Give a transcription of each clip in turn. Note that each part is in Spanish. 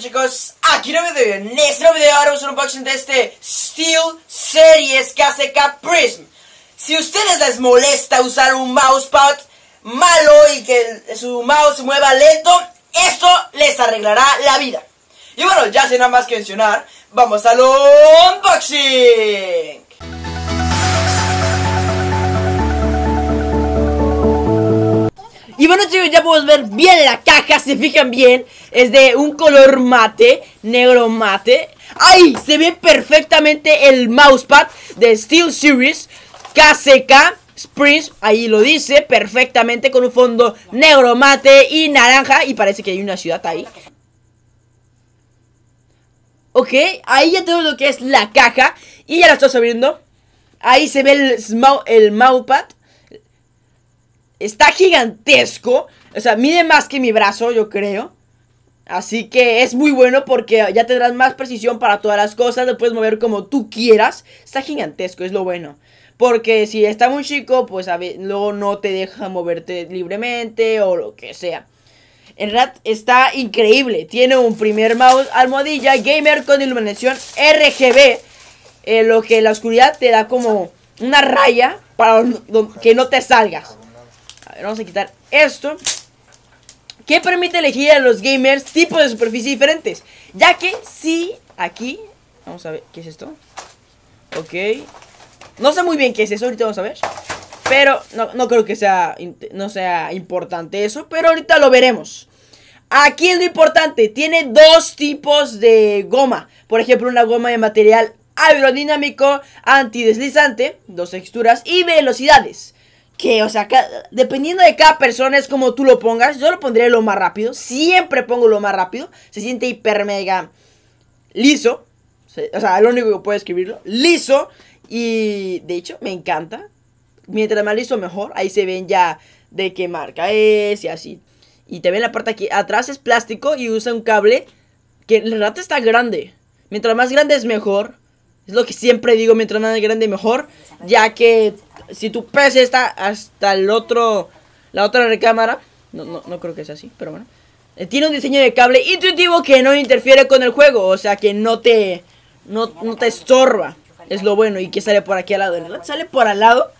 chicos? Aquí no video, en este nuevo video haremos un unboxing de este Steel Series KCK Prism Si a ustedes les molesta usar un mousepad malo y que su mouse se mueva lento Esto les arreglará la vida Y bueno, ya sin nada más que mencionar, vamos al unboxing ya podemos ver bien la caja, se fijan bien Es de un color mate, negro mate Ahí Se ve perfectamente el mousepad de Steel Series KCK Springs, ahí lo dice perfectamente con un fondo negro mate y naranja Y parece que hay una ciudad ahí Ok, ahí ya tenemos lo que es la caja Y ya la estamos abriendo Ahí se ve el, el mousepad está gigantesco. O sea, mide más que mi brazo, yo creo. Así que es muy bueno porque ya tendrás más precisión para todas las cosas. Lo puedes mover como tú quieras. Está gigantesco, es lo bueno. Porque si está muy chico, pues luego no te deja moverte libremente o lo que sea. En realidad está increíble. Tiene un primer mouse almohadilla gamer con iluminación RGB. Eh, lo que la oscuridad te da como una raya para que no te salgas. A ver, vamos a quitar esto. Que permite elegir a los gamers tipos de superficie diferentes. Ya que si aquí... Vamos a ver, ¿qué es esto? Ok. No sé muy bien qué es eso, ahorita vamos a ver. Pero no, no creo que sea, no sea importante eso, pero ahorita lo veremos. Aquí es lo importante, tiene dos tipos de goma. Por ejemplo, una goma de material aerodinámico, antideslizante, dos texturas y velocidades que, o sea, dependiendo de cada persona es como tú lo pongas. Yo lo pondré lo más rápido. Siempre pongo lo más rápido. Se siente hiper mega liso. O sea, lo único que puedo escribirlo. Liso. Y de hecho, me encanta. Mientras más liso, mejor. Ahí se ven ya de qué marca es y así. Y también la parte aquí atrás es plástico y usa un cable que el realidad está grande. Mientras más grande es mejor. Es lo que siempre digo, mientras más grande mejor. Ya que si tu PC está hasta el otro, la otra recámara, no, no, creo que sea así, pero bueno. Eh, tiene un diseño de cable intuitivo que no interfiere con el juego, o sea que no te, no, te estorba. Es lo bueno, y que sale por aquí al lado, ¿verdad? Sale por al lado.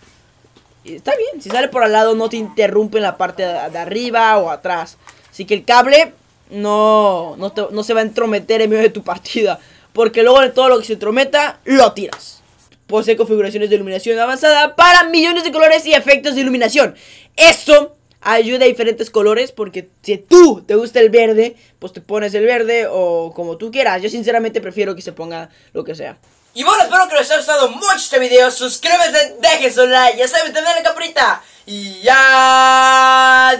está bien, si sale por al lado no te interrumpe en la parte de, arriba o atrás. Así que el cable no, no, no se va a entrometer en medio de tu partida. Porque luego de todo lo que se entrometa, lo tiras posee configuraciones de iluminación avanzada para millones de colores y efectos de iluminación. Eso ayuda a diferentes colores porque si tú te gusta el verde, pues te pones el verde o como tú quieras. Yo sinceramente prefiero que se ponga lo que sea. Y bueno, espero que les haya gustado mucho este video. Suscríbete, dejen su like, ya saben, denle la campanita. Y ya.